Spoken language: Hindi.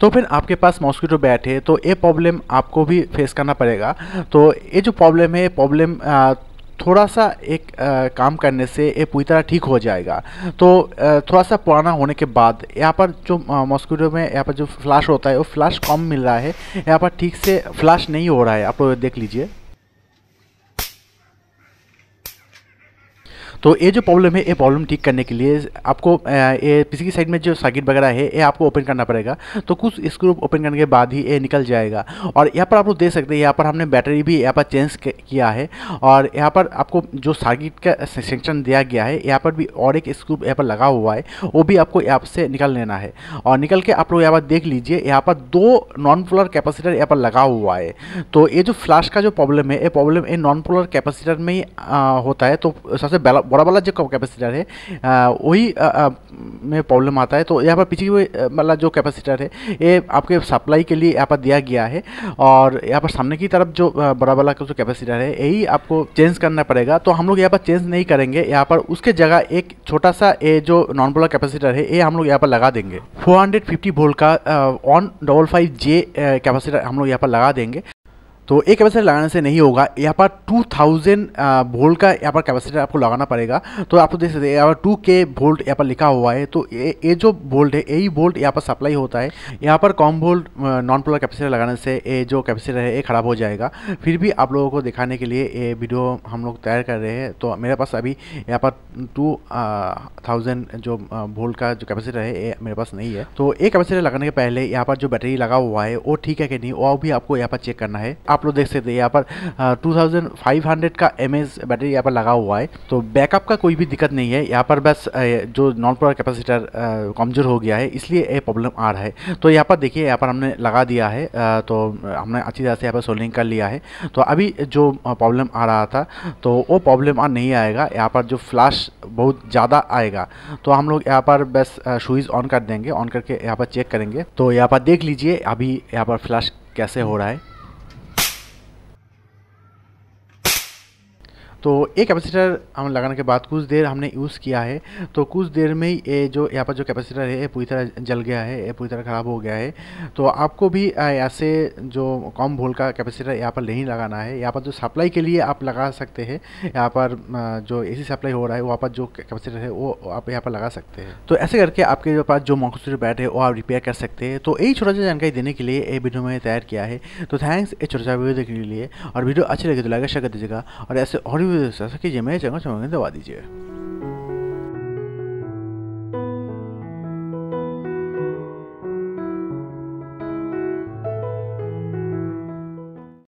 तो फिर आपके पास मॉस्किटो बैट है तो ये प्रॉब्लम आपको भी फेस करना पड़ेगा तो ये जो प्रॉब्लम है प्रॉब्लम थोड़ा सा एक आ, काम करने से ये पूरी तरह ठीक हो जाएगा तो आ, थोड़ा सा पुराना होने के बाद यहाँ पर जो मॉस्किटो में यहाँ पर जो फ्लैश होता है वो फ्लैश कम मिल रहा है यहाँ पर ठीक से फ्लैश नहीं हो रहा है आप लोग देख लीजिए तो ये जो प्रॉब्लम है ये प्रॉब्लम ठीक करने के लिए आपको ये पीसी की साइड में जो सर्किट वगैरह है ये आपको ओपन करना पड़ेगा तो कुछ स्क्रू ओपन करने के बाद ही ये निकल जाएगा और यहाँ पर आप लोग देख सकते हैं यहाँ पर हमने बैटरी भी यहाँ पर चेंज किया है और यहाँ पर आपको जो सर्किट का सेंक्शन दिया गया है यहाँ पर भी और एक स्क्रू यहाँ पर लगा हुआ है वो भी आपको यहाँ से निकल लेना है और निकल के आप लोग यहाँ पर देख लीजिए यहाँ पर दो नॉन पोलर कैपेसिटर यहाँ पर लगा हुआ है तो ये जो फ्लैश का जो प्रॉब्लम है ये प्रॉब्लम ये नॉन पोलर कैपेसिटर में ही होता है तो सबसे बड़ा वाला जो कैपेसिटर है वही में प्रॉब्लम आता है तो यहाँ पर पीछे वाला जो कैपेसिटर है ये आपके सप्लाई के लिए यहाँ पर दिया गया है और यहाँ पर सामने की तरफ जो बड़ा वाला का जो कैपेसिटर है यही आपको चेंज करना पड़ेगा तो हम लोग यहाँ पर चेंज नहीं करेंगे यहाँ पर उसके जगह एक छोटा सा ये जो नॉन बोला कैपेसिटर है ये हम लोग यहाँ पर लगा देंगे 450 वोल्ट का on double five J capacitor हम लोग यहाँ पर लगा देंगे तो एक कैपेसिटर लगाने से नहीं होगा यहाँ पर 2000 वोल्ट का यहाँ पर कैपेसिटर आपको लगाना पड़ेगा तो आप तो देख सकते हैं यहाँ पर टू के वोल्ट यहाँ पर लिखा हुआ है तो ये जो वोल्ट है यही वोल्ट यहाँ पर सप्लाई होता है यहाँ पर कॉम वोल्ट नॉन पोलर कैपेसिटर लगाने से ये जो कैपेसिटर है ये ख़राब हो जाएगा फिर भी आप लोगों को दिखाने के लिए ये वीडियो हम लोग तैयार कर रहे हैं तो मेरे पास अभी यहाँ पर टू थाउजेंड जो वोल्ट का जो कैपेसिटर है ये मेरे पास नहीं है तो ये कैपेसिटर लगाने के पहले यहाँ पर जो बैटरी लगा हुआ है वो ठीक है कि नहीं वो भी आपको यहाँ पर चेक करना है आप लोग देख सकते हैं यहाँ पर टू 2500 का एम बैटरी यहाँ पर लगा हुआ है तो बैकअप का कोई भी दिक्कत नहीं है यहाँ पर बस जो नॉन पावर कैपेसिटर कमज़ोर हो गया है इसलिए ये प्रॉब्लम आ रहा है तो यहाँ पर देखिए यहाँ पर हमने लगा दिया है तो हमने अच्छी तरह से यहाँ पर सोल्डिंग कर लिया है तो अभी जो प्रॉब्लम आ रहा था तो वो प्रॉब्लम आ नहीं आएगा यहाँ पर जो फ्लैश बहुत ज़्यादा आएगा तो हम लोग यहाँ पर बस स्विच ऑन कर देंगे ऑन करके यहाँ पर चेक करेंगे तो यहाँ पर देख लीजिए अभी यहाँ पर फ्लैश कैसे हो रहा है तो ये कैपेसिटर हम लगाने के बाद कुछ देर हमने यूज़ किया है तो कुछ देर में ही ये जो यहाँ पर जो कैपेसिटर है ये पूरी तरह जल गया है ये पूरी तरह ख़राब हो गया है तो आपको भी ऐसे जो कम भोल का कैपेसिटर यहाँ पर नहीं लगाना है यहाँ पर जो सप्लाई के लिए आप लगा सकते हैं यहाँ पर जो ए सप्लाई हो रहा है वहाँ पर जो कैपेसिटर है वो आप यहाँ पर लगा सकते हैं तो ऐसे करके आपके पास जो मॉक्सूरी बैट है वो आप रिपेयर कर सकते हैं तो यही छोटा सा जानकारी देने के लिए ये वीडियो मैंने तैयार किया है तो थैंक्स ये छोटा सा वीडियो देखने के लिए और वीडियो अच्छी लगे तो लगे शेयर दीजिएगा और ऐसे और भी 사사키 지메 장어 정황인데 와디지